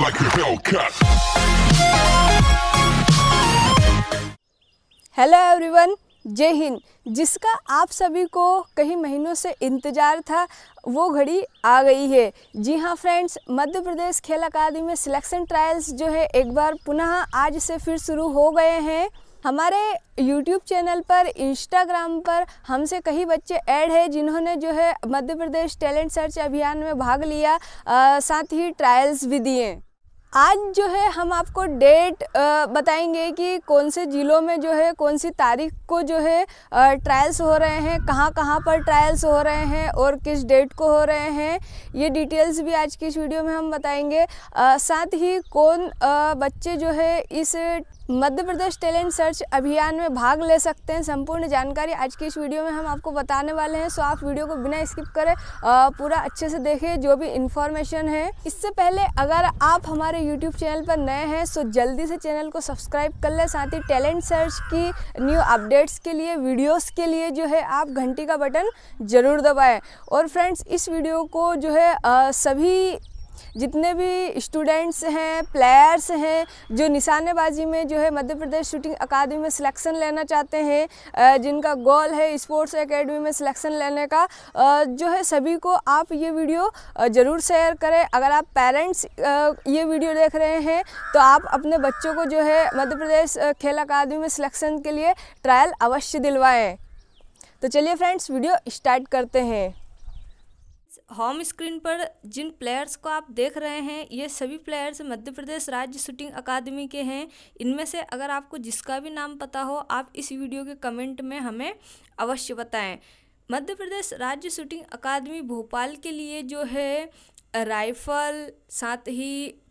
like a Hellcat. hello everyone जय हिंद जिसका आप सभी को कई महीनों से इंतज़ार था वो घड़ी आ गई है जी हाँ फ्रेंड्स मध्य प्रदेश खेल अकादमी में सिलेक्शन ट्रायल्स जो है एक बार पुनः आज से फिर शुरू हो गए हैं हमारे YouTube चैनल पर Instagram पर हमसे कई बच्चे ऐड है जिन्होंने जो है मध्य प्रदेश टैलेंट सर्च अभियान में भाग लिया आ, साथ ही ट्रायल्स भी दिए आज जो है हम आपको डेट बताएंगे कि कौन से ज़िलों में जो है कौन सी तारीख को जो है ट्रायल्स हो रहे हैं कहाँ कहाँ पर ट्रायल्स हो रहे हैं और किस डेट को हो रहे हैं ये डिटेल्स भी आज की इस वीडियो में हम बताएंगे साथ ही कौन बच्चे जो है इस मध्य प्रदेश टैलेंट सर्च अभियान में भाग ले सकते हैं संपूर्ण जानकारी आज की इस वीडियो में हम आपको बताने वाले हैं सो आप वीडियो को बिना स्किप करें पूरा अच्छे से देखें जो भी इन्फॉर्मेशन है इससे पहले अगर आप हमारे यूट्यूब चैनल पर नए हैं सो जल्दी से चैनल को सब्सक्राइब कर लें साथ ही टैलेंट सर्च की न्यू अपडेट्स के लिए वीडियोज़ के लिए जो है आप घंटी का बटन ज़रूर दबाएँ और फ्रेंड्स इस वीडियो को जो है सभी जितने भी स्टूडेंट्स हैं प्लेयर्स हैं जो निशानेबाजी में जो है मध्य प्रदेश शूटिंग अकादमी में सिलेक्शन लेना चाहते हैं जिनका गोल है स्पोर्ट्स एकेडमी में सिलेक्शन लेने का जो है सभी को आप ये वीडियो ज़रूर शेयर करें अगर आप पेरेंट्स ये वीडियो देख रहे हैं तो आप अपने बच्चों को जो है मध्य प्रदेश खेल अकादमी में सिलेक्शन के लिए ट्रायल अवश्य दिलवाएँ तो चलिए फ्रेंड्स वीडियो स्टार्ट करते हैं होम स्क्रीन पर जिन प्लेयर्स को आप देख रहे हैं ये सभी प्लेयर्स मध्य प्रदेश राज्य शूटिंग अकादमी के हैं इनमें से अगर आपको जिसका भी नाम पता हो आप इस वीडियो के कमेंट में हमें अवश्य बताएं मध्य प्रदेश राज्य शूटिंग अकादमी भोपाल के लिए जो है राइफल साथ ही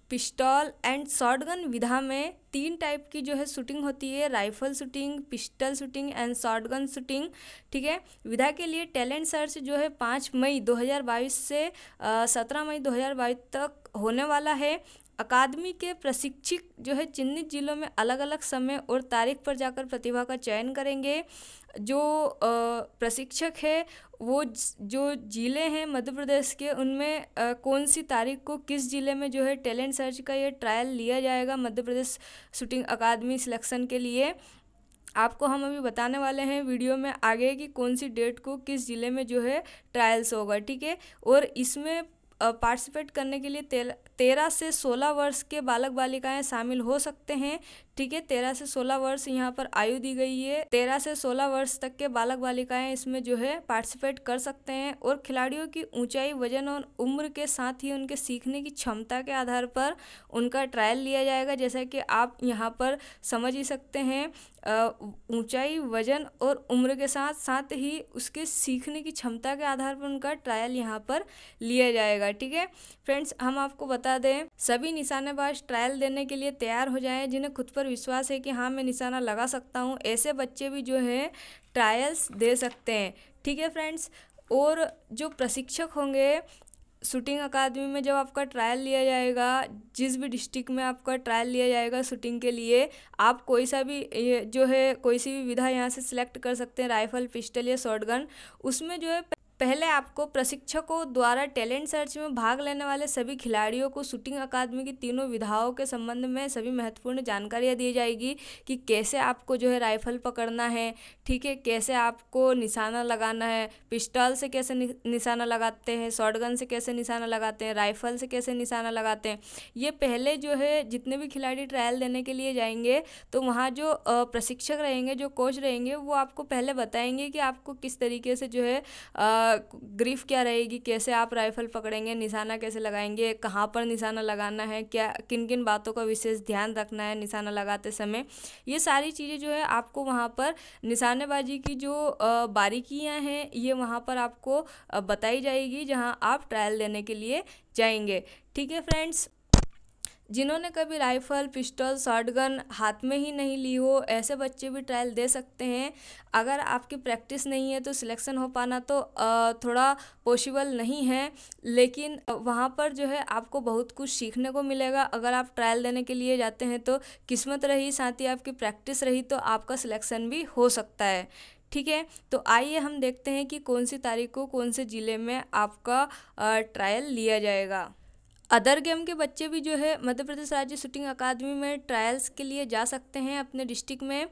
पिस्टॉल एंड शॉटगन विधा में तीन टाइप की जो है शूटिंग होती है rifle shooting pistol shooting and shotgun shooting ठीक है विधा के लिए टैलेंट सर्च जो है पाँच मई 2022 से सत्रह मई 2022 तक होने वाला है अकादमी के प्रशिक्षक जो है चिन्हित जिलों में अलग अलग समय और तारीख पर जाकर प्रतिभा का चयन करेंगे जो प्रशिक्षक है वो जो ज़िले हैं मध्य प्रदेश के उनमें कौन सी तारीख को किस ज़िले में जो है टैलेंट सर्च का ये ट्रायल लिया जाएगा मध्य प्रदेश शूटिंग अकादमी सिलेक्शन के लिए आपको हम अभी बताने वाले हैं वीडियो में आगे कि कौन सी डेट को किस ज़िले में जो है ट्रायल्स होगा ठीक है और इसमें पार्टिसिपेट करने के लिए तेरह से सोलह वर्ष के बालक बालिकाएं शामिल हो सकते हैं ठीक है तेरह से सोलह वर्ष यहाँ पर आयु दी गई है तेरह से सोलह वर्ष तक के बालक बालिकाएं इसमें जो है पार्टिसिपेट कर सकते हैं और खिलाड़ियों की ऊंचाई वजन और उम्र के साथ ही उनके सीखने की क्षमता के आधार पर उनका ट्रायल लिया जाएगा जैसा कि आप यहाँ पर समझ ही सकते हैं ऊंचाई वजन और उम्र के साथ साथ ही उसके सीखने की क्षमता के आधार पर उनका ट्रायल यहाँ पर लिया जाएगा ठीक है फ्रेंड्स हम आपको बता दें सभी निशानेबाज ट्रायल देने के लिए तैयार हो जाए जिन्हें खुद पर विश्वास है कि हाँ मैं निशाना लगा सकता हूँ ऐसे बच्चे भी जो हैं ट्रायल्स दे सकते हैं ठीक है फ्रेंड्स और जो प्रशिक्षक होंगे शूटिंग अकादमी में जब आपका ट्रायल लिया जाएगा जिस भी डिस्ट्रिक्ट में आपका ट्रायल लिया जाएगा शूटिंग के लिए आप कोई सा भी जो है कोई सी भी विधा यहाँ से सिलेक्ट कर सकते हैं राइफल पिस्टल या शॉटगन उसमें जो है पहले आपको प्रशिक्षकों द्वारा टैलेंट सर्च में भाग लेने वाले सभी खिलाड़ियों को शूटिंग अकादमी की तीनों विधाओं के संबंध में सभी महत्वपूर्ण जानकारियाँ दी जाएगी कि कैसे आपको जो है राइफल पकड़ना है ठीक है कैसे आपको निशाना लगाना है पिस्टल से कैसे निशाना लगाते हैं शॉटगन से कैसे निशाना लगाते हैं राइफल से कैसे निशाना लगाते हैं ये पहले जो है जितने भी खिलाड़ी ट्रायल देने के लिए जाएंगे तो वहाँ जो प्रशिक्षक रहेंगे जो कोच रहेंगे वो आपको पहले बताएंगे कि आपको किस तरीके से जो है ग्रीफ क्या रहेगी कैसे आप राइफल पकड़ेंगे निशाना कैसे लगाएंगे कहाँ पर निशाना लगाना है क्या किन किन बातों का विशेष ध्यान रखना है निशाना लगाते समय ये सारी चीज़ें जो है आपको वहाँ पर निशानेबाजी की जो बारीकियाँ हैं ये वहाँ पर आपको बताई जाएगी जहाँ आप ट्रायल देने के लिए जाएंगे ठीक है फ्रेंड्स जिन्होंने कभी राइफ़ल पिस्टल शॉटगन हाथ में ही नहीं ली हो ऐसे बच्चे भी ट्रायल दे सकते हैं अगर आपकी प्रैक्टिस नहीं है तो सिलेक्शन हो पाना तो थोड़ा पॉसिबल नहीं है लेकिन वहाँ पर जो है आपको बहुत कुछ सीखने को मिलेगा अगर आप ट्रायल देने के लिए जाते हैं तो किस्मत रही साथ ही आपकी प्रैक्टिस रही तो आपका सिलेक्शन भी हो सकता है ठीक है तो आइए हम देखते हैं कि कौन सी तारीख को कौन से ज़िले में आपका ट्रायल लिया जाएगा अदर गेम के बच्चे भी जो है मध्य प्रदेश राज्य शूटिंग अकादमी में ट्रायल्स के लिए जा सकते हैं अपने डिस्ट्रिक्ट में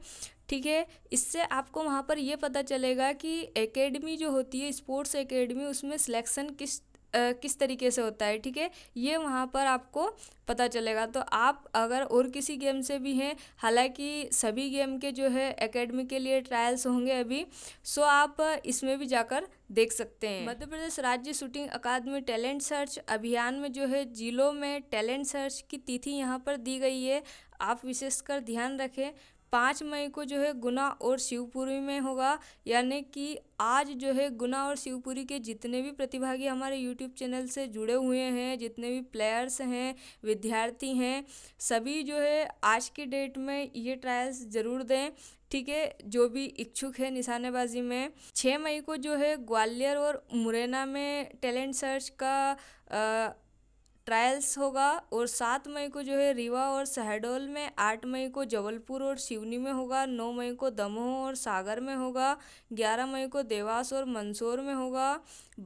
ठीक है इससे आपको वहाँ पर ये पता चलेगा कि एकेडमी जो होती है स्पोर्ट्स एकेडमी उसमें सिलेक्शन किस आ, किस तरीके से होता है ठीक है ये वहाँ पर आपको पता चलेगा तो आप अगर और किसी गेम से भी हैं हालांकि सभी गेम के जो है एकेडमी के लिए ट्रायल्स होंगे अभी सो आप इसमें भी जाकर देख सकते हैं मध्य प्रदेश राज्य शूटिंग अकादमी टैलेंट सर्च अभियान में जो है जिलों में टैलेंट सर्च की तिथि यहाँ पर दी गई है आप विशेषकर ध्यान रखें पाँच मई को जो है गुना और शिवपुरी में होगा यानी कि आज जो है गुना और शिवपुरी के जितने भी प्रतिभागी हमारे यूट्यूब चैनल से जुड़े हुए हैं जितने भी प्लेयर्स हैं विद्यार्थी हैं सभी जो है आज की डेट में ये ट्रायल्स ज़रूर दें ठीक है जो भी इच्छुक है निशानेबाजी में छः मई को जो है ग्वालियर और मुरैना में टैलेंट सर्च का आ, ट्रायल्स होगा और सात मई को जो है रीवा और शहडोल में आठ मई को जबलपुर और शिवनी में होगा नौ मई को दमोह और सागर में होगा ग्यारह मई को देवास और मंदसौर में होगा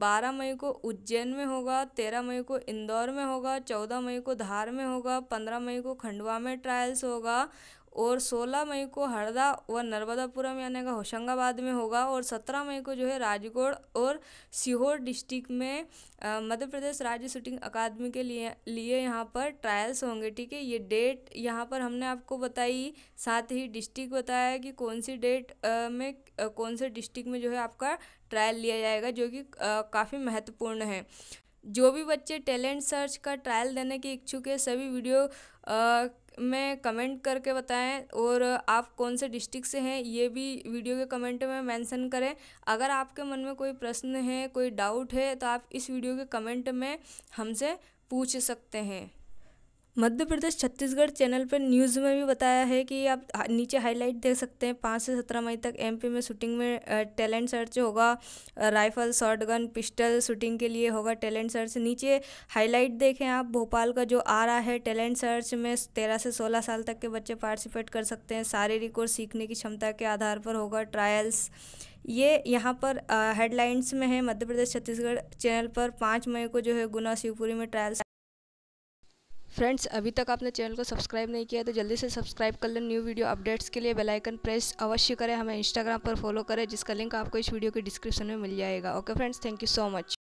बारह मई को उज्जैन में होगा तेरह मई को इंदौर में होगा चौदह मई को धार में होगा पंद्रह मई को खंडवा में ट्रायल्स होगा और 16 मई को हरदा व नर्मदापुरम यानी का होशंगाबाद में होगा और 17 मई को जो है राजगढ़ और सीहोर डिस्ट्रिक्ट में मध्य प्रदेश राज्य शूटिंग अकादमी के लिए लिए यहाँ पर ट्रायल्स होंगे ठीक है ये डेट यहाँ पर हमने आपको बताई साथ ही डिस्ट्रिक्ट बताया कि कौन सी डेट आ, में आ, कौन से डिस्ट्रिक्ट में जो है आपका ट्रायल लिया जाएगा जो कि काफ़ी महत्वपूर्ण है जो भी बच्चे टैलेंट सर्च का ट्रायल देने के इच्छुक है सभी वीडियो आ, में कमेंट करके बताएं और आप कौन से डिस्ट्रिक्ट से हैं ये भी वीडियो के कमेंट में मेंशन करें अगर आपके मन में कोई प्रश्न है कोई डाउट है तो आप इस वीडियो के कमेंट में हमसे पूछ सकते हैं मध्य प्रदेश छत्तीसगढ़ चैनल पर न्यूज़ में भी बताया है कि आप नीचे हाईलाइट देख सकते हैं पाँच से सत्रह मई तक एमपी में शूटिंग में टैलेंट सर्च होगा rifle shotgun pistol shooting के लिए होगा टैलेंट सर्च नीचे हाईलाइट देखें आप भोपाल का जो आ रहा है टैलेंट सर्च में तेरह से सोलह साल तक के बच्चे पार्टिसिपेट कर सकते हैं शारीरिक और सीखने की क्षमता के आधार पर होगा ट्रायल्स ये यहाँ पर हेडलाइंस में है मध्य प्रदेश छत्तीसगढ़ चैनल पर पाँच मई को जो है गुना शिवपुरी में ट्रायल्स फ्रेंड्स अभी तक आपने चैनल को सब्सक्राइब नहीं किया है तो जल्दी से सब्सक्राइब कर लें न्यू वीडियो अपडेट्स के लिए बेल आइकन प्रेस अवश्य करें हमें इंस्टाग्राम पर फॉलो करें जिसका लिंक आपको इस वीडियो के डिस्क्रिप्शन में मिल जाएगा okay friends thank you so much